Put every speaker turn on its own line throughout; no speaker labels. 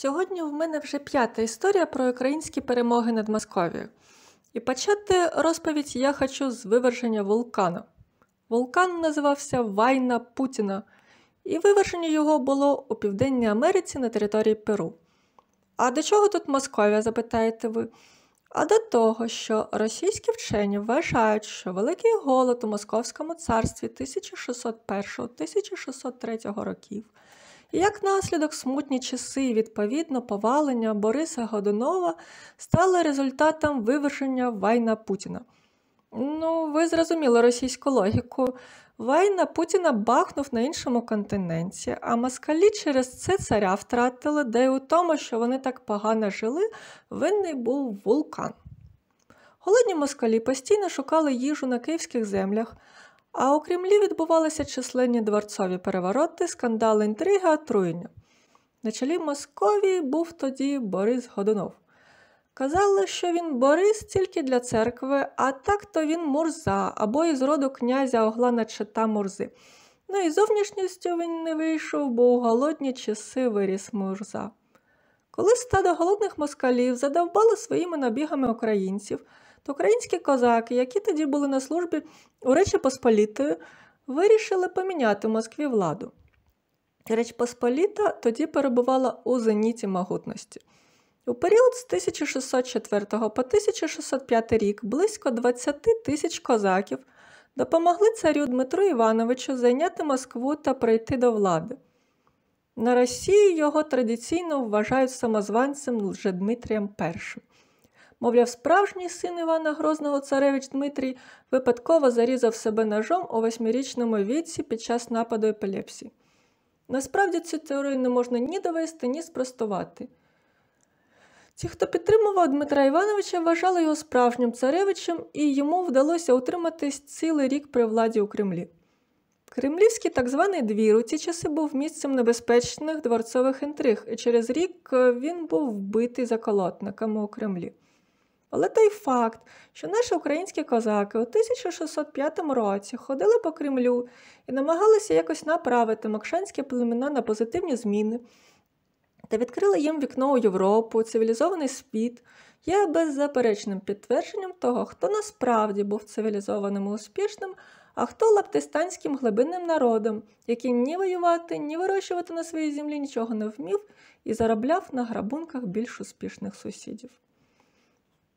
Сьогодні в мене вже п'ята історія про українські перемоги над Московією. І почати розповідь я хочу з виверження вулкана. Вулкан називався Вайна Путіна, і виверження його було у Південній Америці на території Перу. А до чого тут Московія, запитаєте ви? А до того, що російські вчені вважають, що великий голод у Московському царстві 1601-1603 років, і як наслідок смутні часи і відповідно повалення Бориса Годунова стали результатом виверження Вайна Путіна. Ну, ви зрозуміли російську логіку. Вайна Путіна бахнув на іншому континенті, а москалі через це царя втратили, де й у тому, що вони так погано жили, винний був вулкан. Голодні москалі постійно шукали їжу на київських землях, а у Кремлі відбувалися численні дворцові перевороти, скандали, інтриги, отруєння. На чолі Московії був тоді Борис Годунов. Казали, що він Борис тільки для церкви, а так то він Мурза або із роду князя Оглана чита Мурзи. Ну і зовнішністю він не вийшов, бо у голодні часи виріс Мурза. Коли стадо голодних москалів задовбало своїми набігами українців, то українські козаки, які тоді були на службі у Речі Посполітої, вирішили поміняти в Москві владу. Реч Посполіта тоді перебувала у зеніті могутності. У період з 1604 по 1605 рік близько 20 тисяч козаків допомогли царю Дмитру Івановичу зайняти Москву та прийти до влади. На Росії його традиційно вважають самозванцем Лжедмитрієм І. Мовляв, справжній син Івана Грозного царевич Дмитрій випадково зарізав себе ножом у восьмирічному віці під час нападу епілепсії. Насправді цю теорію не можна ні довести, ні спростувати. Ті, хто підтримував Дмитра Івановича, вважали його справжнім царевичем, і йому вдалося утриматись цілий рік при владі у Кремлі. Кремлівський так званий двір у ці часи був місцем небезпечних дворцових інтриг, і через рік е, він був вбитий заколотниками у Кремлі. Але той факт, що наші українські козаки у 1605 році ходили по Кремлю і намагалися якось направити макшанські племена на позитивні зміни, та відкрила їм вікно у Європу, цивілізований світ, є беззаперечним підтвердженням того, хто насправді був цивілізованим і успішним, а хто лаптистанським глибинним народом, який ні воювати, ні вирощувати на своїй землі нічого не вмів і заробляв на грабунках більш успішних сусідів.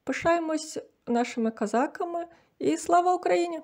Пишаємось нашими козаками і слава Україні!